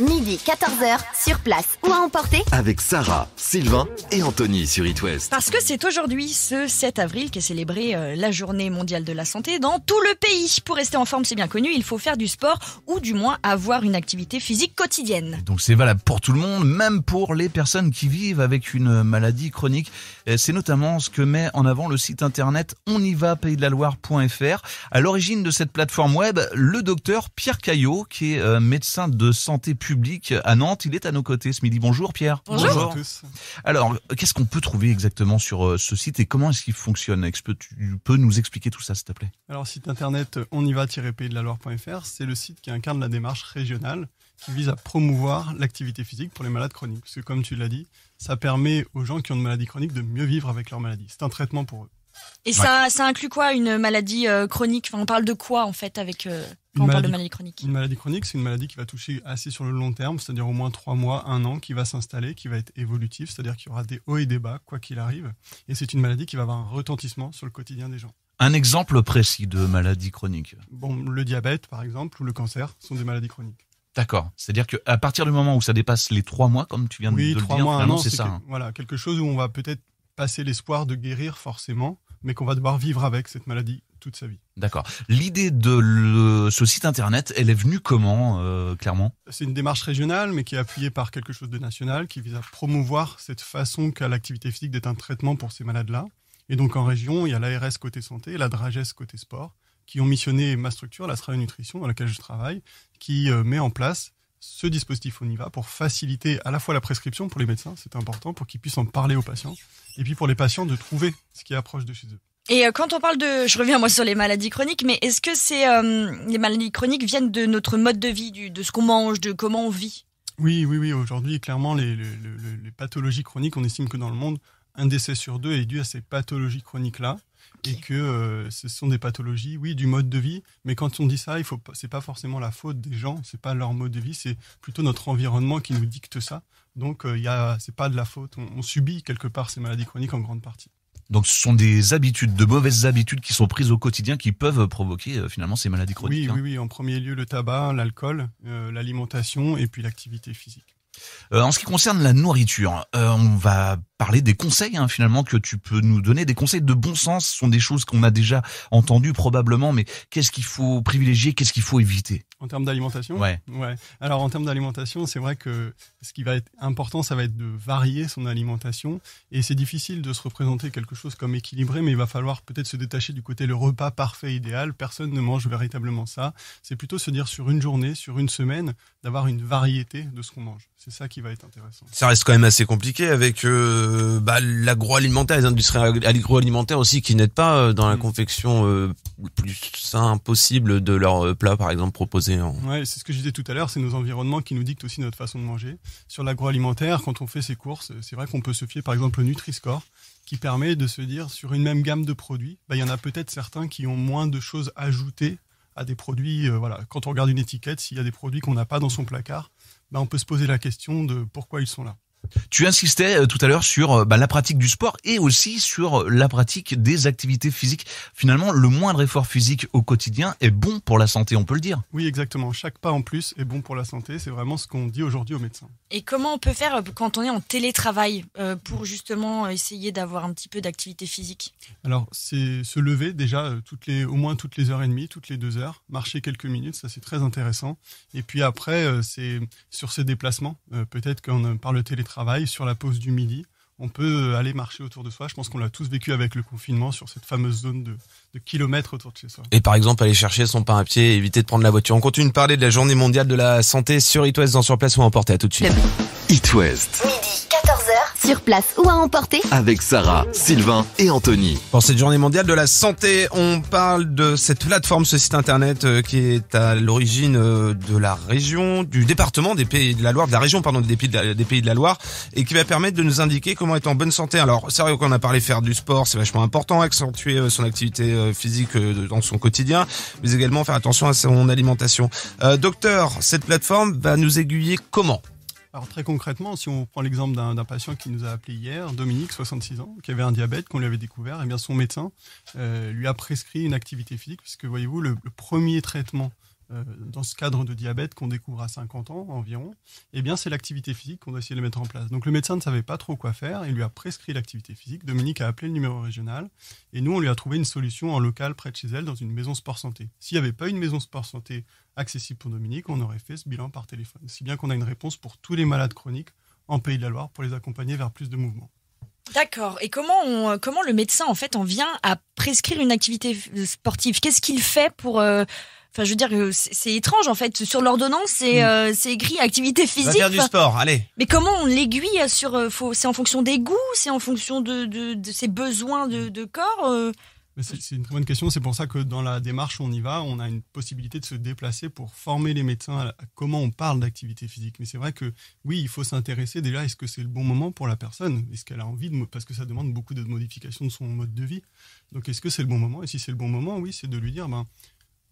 midi 14h, sur place ou à emporter avec Sarah, Sylvain et Anthony sur It Parce que c'est aujourd'hui, ce 7 avril, qu'est célébrée euh, la journée mondiale de la santé dans tout le pays. Pour rester en forme, c'est bien connu, il faut faire du sport ou du moins avoir une activité physique quotidienne. Donc c'est valable pour tout le monde, même pour les personnes qui vivent avec une maladie chronique. C'est notamment ce que met en avant le site internet onyva pays de À l'origine de cette plateforme web, le docteur Pierre Caillot, qui est euh, médecin de santé publique, public à Nantes. Il est à nos côtés ce midi. Bonjour Pierre. Bonjour, à tous. Alors, qu'est-ce qu'on peut trouver exactement sur euh, ce site et comment est-ce qu'il fonctionne Tu peux nous expliquer tout ça, s'il te plaît Alors, site internet on y va de la c'est le site qui incarne la démarche régionale qui vise à promouvoir l'activité physique pour les malades chroniques. Parce que, comme tu l'as dit, ça permet aux gens qui ont une maladie chronique de mieux vivre avec leur maladie. C'est un traitement pour eux. Et ça, ça inclut quoi Une maladie euh, chronique enfin, On parle de quoi en fait avec euh, quand on parle de maladie chronique Une maladie chronique, c'est une maladie qui va toucher assez sur le long terme, c'est-à-dire au moins trois mois, un an, qui va s'installer, qui va être évolutif, c'est-à-dire qu'il y aura des hauts et des bas, quoi qu'il arrive. Et c'est une maladie qui va avoir un retentissement sur le quotidien des gens. Un exemple précis de maladie chronique Bon, le diabète par exemple ou le cancer sont des maladies chroniques. D'accord. C'est-à-dire qu'à partir du moment où ça dépasse les trois mois, comme tu viens de le dire, mois, c'est ça. Hein. voilà, quelque chose où on va peut-être passer l'espoir de guérir forcément, mais qu'on va devoir vivre avec cette maladie toute sa vie. D'accord. L'idée de ce site internet, elle est venue comment, euh, clairement C'est une démarche régionale, mais qui est appuyée par quelque chose de national, qui vise à promouvoir cette façon qu'a l'activité physique d'être un traitement pour ces malades-là. Et donc en région, il y a l'ARS côté santé, la DRAGES côté sport, qui ont missionné ma structure, la Strava Nutrition, dans laquelle je travaille, qui euh, met en place ce dispositif on y va pour faciliter à la fois la prescription pour les médecins, c'est important, pour qu'ils puissent en parler aux patients, et puis pour les patients de trouver ce qui est approche de chez eux. Et euh, quand on parle de, je reviens moi sur les maladies chroniques, mais est-ce que ces euh, les maladies chroniques viennent de notre mode de vie, de ce qu'on mange, de comment on vit Oui, oui, oui. Aujourd'hui, clairement, les, pathologies chroniques, on estime que dans le monde, un décès sur deux est dû à ces pathologies chroniques-là et que euh, ce sont des pathologies, oui, du mode de vie. Mais quand on dit ça, il faut, c'est pas forcément la faute des gens, c'est pas leur mode de vie, c'est plutôt notre environnement qui nous dicte ça. Donc, euh, il n'est c'est pas de la faute. On, subit quelque part ces maladies chroniques en grande partie. Donc ce sont des habitudes, de mauvaises habitudes qui sont prises au quotidien qui peuvent provoquer euh, finalement ces maladies chroniques. Oui, hein. oui, oui, en premier lieu le tabac, l'alcool, l'alimentation et puis l'activité physique. en ce qui concerne la nourriture, on va parler des conseils hein, finalement que tu peux nous donner. Des conseils de bon sens ce sont des choses qu'on a déjà entendues probablement, mais qu'est-ce qu'il faut privilégier, qu'est-ce qu'il faut éviter En termes d'alimentation ouais. ouais. Alors en termes d'alimentation, c'est vrai que ce qui va être important, ça va être de varier son alimentation. Et c'est difficile de se représenter quelque chose comme équilibré, mais il va falloir peut-être se détacher du côté le repas parfait idéal. Personne ne mange véritablement ça. C'est plutôt se dire sur une journée, sur une semaine, d'avoir une variété de ce qu'on mange. C'est ça qui va être intéressant. Ça reste quand même assez compliqué avec euh, euh, bah, l'agroalimentaire, les industries agroalimentaires aussi qui n'aident pas euh, dans la mm. confection euh, le plus sain possible de leurs plats, par exemple, proposés. En... c'est ce que je disais tout à l'heure, c'est nos environnements qui nous dictent aussi notre façon de manger. Sur l'agroalimentaire, quand on fait ses courses, c'est vrai qu'on peut se fier par exemple au Nutri-Score qui permet de se dire sur une même gamme de produits, bah, il y en a peut-être certains qui ont moins de choses ajoutées à des produits. voilà, quand on regarde une étiquette, s'il y a des produits qu'on n'a pas dans son placard, bah, on peut se poser la question de pourquoi ils sont là. Tu insistais euh, tout à l'heure sur euh, bah, la pratique du sport et aussi sur euh, la pratique des activités physiques. Finalement, le moindre effort physique au quotidien est bon pour la santé, on peut le dire. Oui, exactement. Chaque pas en plus est bon pour la santé. C'est vraiment ce qu'on dit aujourd'hui aux médecins. Et comment on peut faire quand on est en télétravail pour justement essayer d'avoir un petit peu d'activité physique Alors, c'est se lever déjà toutes les, au moins toutes les heures et demie, toutes les deux heures, marcher quelques minutes, ça c'est très intéressant. Et puis après, c'est sur ses déplacements. Peut-être qu'on parle le télétravail travail, sur la pause du midi. On peut euh, aller marcher autour de soi. Je pense qu'on l'a tous vécu avec le confinement sur cette fameuse zone de, kilomètres autour de chez soi. Et par exemple, aller chercher son pain à pied et éviter de prendre la voiture. On continue de parler de la journée mondiale de la santé sur EatWest dans Sur Place ou en portée. À tout de suite sur place ou à emporter avec Sarah, Sylvain et Anthony. Pour cette journée mondiale de la santé, on parle de cette plateforme, ce site internet euh, qui est à l'origine euh, de la région, du département des Pays de la Loire, de la région pardon des Pays de la, des pays de la Loire et qui va permettre de nous indiquer comment être en bonne santé. Alors sérieux qu'on a parlé faire du sport, c'est vachement important, accentuer euh, son activité physique dans son quotidien, mais également faire attention à son alimentation. docteur, cette plateforme va nous aiguiller comment très concrètement, si on prend l'exemple d'un patient qui nous a appelé hier, Dominique, 66 ans, qui avait un diabète, qu'on lui avait découvert, et eh bien son médecin euh, lui a prescrit une activité physique, puisque voyez-vous, le, premier traitement euh, dans ce cadre de diabète qu'on découvre à 50 ans environ, eh bien c'est l'activité physique qu'on a essayer de mettre en place. Donc le médecin ne savait pas trop quoi faire, il lui a prescrit l'activité physique, Dominique a appelé le numéro régional, et nous on lui a trouvé une solution en local près de chez elle dans une maison sport santé. S'il n'y avait pas une maison sport santé accessible pour Dominique, on aurait fait ce bilan par téléphone. Si bien qu'on a une réponse pour tous les malades chroniques en Pays de la Loire pour les accompagner vers plus de mouvements. D'accord. Et comment, comment le médecin en fait en vient à prescrire une activité sportive Qu'est-ce qu'il fait pour... Euh, Enfin, je veux dire, c'est étrange en fait. Sur l'ordonnance, c'est hmm. euh, écrit activité physique. Va faire du sport, allez. Mais comment on l'aiguille sur euh, C'est en fonction des goûts, c'est en fonction de, ses besoins de, corps. Euh? C'est une très bonne question. C'est pour ça que dans la démarche on y va, on a une possibilité de se déplacer pour former les médecins à, comment on parle d'activité physique. Mais c'est vrai que oui, il faut s'intéresser déjà est-ce que c'est le bon moment pour la personne, est-ce qu'elle a envie de, parce que ça demande beaucoup de modifications de son mode de vie. Donc est-ce que c'est le bon moment Et si c'est le bon moment, oui, c'est de lui dire ben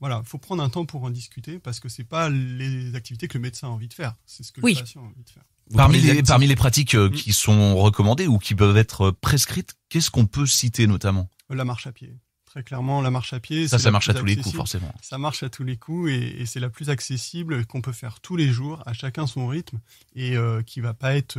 voilà, il faut prendre un temps pour en discuter parce que ce n'est pas les activités que le médecin a envie de faire, c'est ce que le patient a envie de faire. Parmi les, parmi les pratiques euh, qui mm. sont recommandées ou qui peuvent être euh, prescrites, qu'est-ce qu'on peut citer notamment La marche à pied. Très clairement, la marche à pied. Ça, ça marche à tous les coups, forcément. Ça marche à tous les coups et, c'est la plus accessible qu'on peut faire tous les jours, à chacun son rythme et qui euh, qui va pas être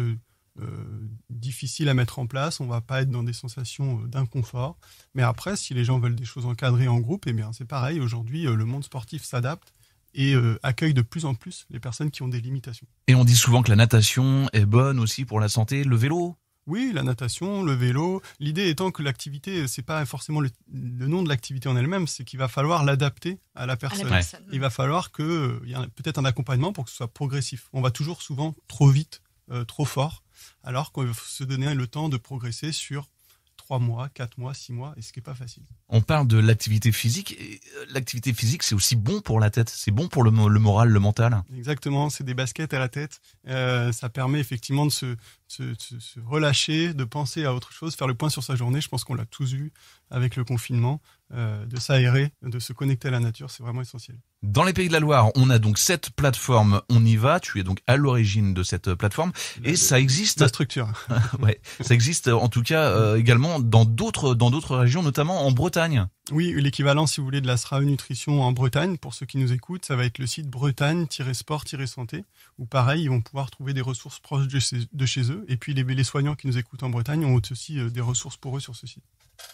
euh, difficile à mettre en place, on va pas être dans des sensations euh, d'inconfort. Mais après, si les gens veulent des choses encadrées en groupe, et eh bien c'est pareil. Aujourd'hui, euh, le monde sportif s'adapte et accueille de plus en plus les personnes qui ont des limitations. Et on dit souvent que la natation est bonne aussi pour la santé, le vélo. Oui, la natation, le vélo. L'idée étant que l'activité, c'est pas forcément le, nom de l'activité en elle-même, c'est qu'il va falloir l'adapter à la personne. Il va falloir qu'il y ait peut-être un accompagnement pour que ce soit progressif. On va toujours souvent trop vite, trop fort alors qu'on se donner le temps de progresser sur 3 mois, 4 mois, 6 mois, et ce qui n'est pas facile. On parle de l'activité physique. Euh, l'activité physique, c'est aussi bon pour la tête, c'est bon pour le, moral, le mental. Exactement, c'est des baskets à la tête. Euh, ça permet effectivement de se, se, se, relâcher, de penser à autre chose, faire le point sur sa journée. Je pense qu'on l'a tous eu avec le confinement, euh, de s'aérer, de se connecter à la nature, c'est vraiment essentiel. Dans les Pays de la Loire, on a donc cette plateforme On y va. Tu es donc à l'origine de cette euh, plateforme et ça existe. La structure. ouais, ça existe euh, en tout cas également dans d'autres dans d'autres régions, notamment en Bretagne. Oui, l'équivalent, si vous voulez, de la SRAE Nutrition en Bretagne, pour ceux qui nous écoutent, ça va être le site bretagne-sport-santé, où pareil, ils vont pouvoir trouver des ressources proches de chez, eux. Et puis les, les soignants qui nous écoutent en Bretagne ont aussi euh, des ressources pour eux sur ce site.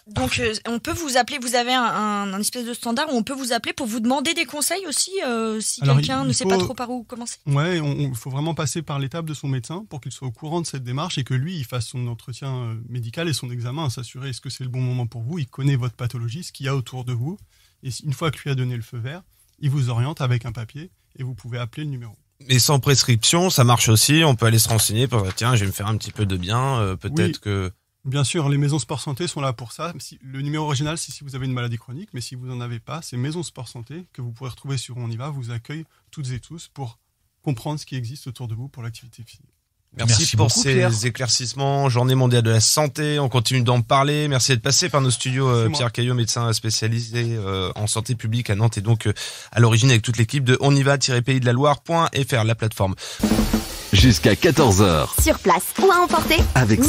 Donc euh, on peut vous appeler, vous avez un, espèce de standard où on peut vous appeler pour vous demander des conseils aussi euh, si quelqu'un ne sait pas trop par où commencer. Ouais, il faut vraiment passer par l'étape de son médecin pour qu'il soit au courant de cette démarche et que lui, il fasse son entretien euh, médical et son examen, hein, s'assurer est-ce que c'est le bon moment pour vous, il connaît votre pathologie, ce qu'il y a autour de vous, et une fois que lui a donné le feu vert, il vous oriente avec un papier et vous pouvez appeler le numéro. Mais sans prescription, ça marche aussi. On peut aller se renseigner pour dire tiens, je vais me faire un petit peu de bien. Peut-être que Bien sûr, les maisons sport santé sont là pour ça. le numéro original, c'est si vous avez une maladie chronique, mais si vous n'en avez pas, c'est Maisons Sport Santé que vous pourrez retrouver sur On y va, vous accueille toutes et tous pour comprendre ce qui existe autour de vous pour l'activité physique. Merci, pour ces éclaircissements. Journée mondiale de la santé. On continue d'en parler. Merci d'être passé par nos studios. Euh, Pierre Caillot, médecin spécialisé euh, en santé publique à Nantes et donc euh, à l'origine avec toute l'équipe de on y va-pays de la Loire.fr, la plateforme. Jusqu'à 14h. Sur place ou à emporter avec